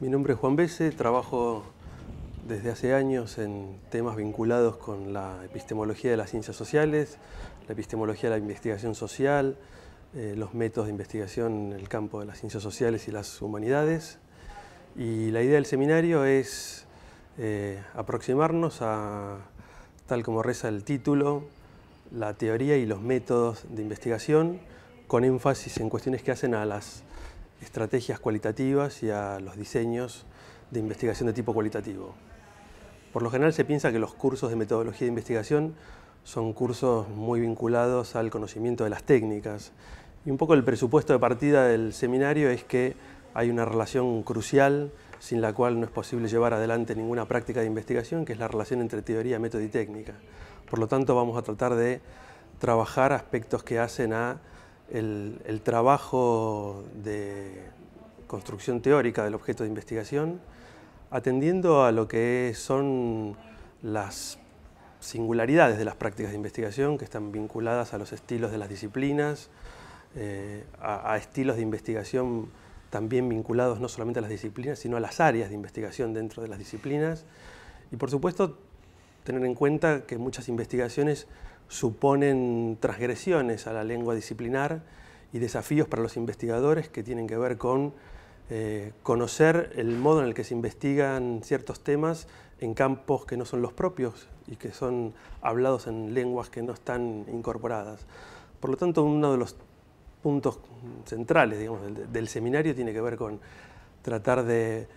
Mi nombre es Juan Bese, trabajo desde hace años en temas vinculados con la epistemología de las ciencias sociales, la epistemología de la investigación social, eh, los métodos de investigación en el campo de las ciencias sociales y las humanidades. Y la idea del seminario es eh, aproximarnos a, tal como reza el título, la teoría y los métodos de investigación con énfasis en cuestiones que hacen a las estrategias cualitativas y a los diseños de investigación de tipo cualitativo. Por lo general se piensa que los cursos de metodología de investigación son cursos muy vinculados al conocimiento de las técnicas. Y un poco el presupuesto de partida del seminario es que hay una relación crucial sin la cual no es posible llevar adelante ninguna práctica de investigación, que es la relación entre teoría, método y técnica. Por lo tanto, vamos a tratar de trabajar aspectos que hacen a el, trabajo de construcción teórica del objeto de investigación, atendiendo a lo que son las singularidades de las prácticas de investigación que están vinculadas a los estilos de las disciplinas, eh, a, estilos de investigación también vinculados no solamente a las disciplinas, sino a las áreas de investigación dentro de las disciplinas. Y por supuesto, tener en cuenta que muchas investigaciones suponen transgresiones a la lengua disciplinar y desafíos para los investigadores que tienen que ver con eh, conocer el modo en el que se investigan ciertos temas en campos que no son los propios y que son hablados en lenguas que no están incorporadas. Por lo tanto, uno de los puntos centrales del seminario tiene que ver con tratar de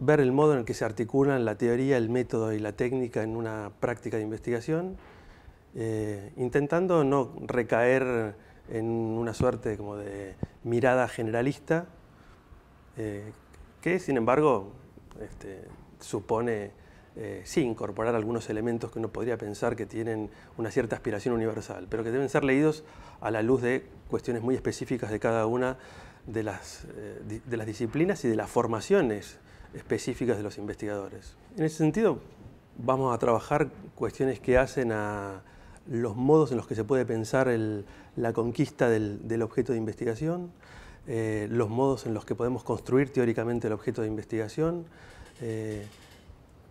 ver el modo en el que se articulan la teoría, el método y la técnica en una práctica de investigación eh, intentando no recaer en una suerte como de mirada generalista, eh, que sin embargo este, supone eh, sí incorporar algunos elementos que uno podría pensar que tienen una cierta aspiración universal, pero que deben ser leídos a la luz de cuestiones muy específicas de cada una de las, de las disciplinas y de las formaciones específicas de los investigadores. En ese sentido, vamos a trabajar cuestiones que hacen a, los modos en los que se puede pensar la conquista del, objeto de investigación, eh, los modos en los que podemos construir teóricamente el objeto de investigación, eh,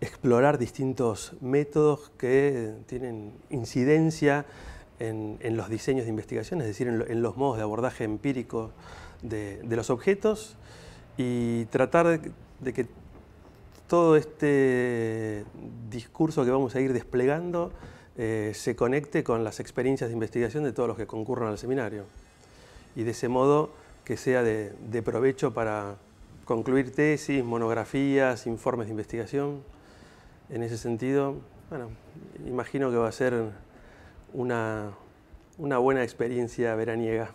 explorar distintos métodos que tienen incidencia en, los diseños de investigación, es decir, en, los modos de abordaje empírico de, los objetos y tratar de que todo este discurso que vamos a ir desplegando eh, se conecte con las experiencias de investigación de todos los que concurran al seminario. Y de ese modo que sea de, provecho para concluir tesis, monografías, informes de investigación. En ese sentido, bueno, imagino que va a ser una, una buena experiencia veraniega.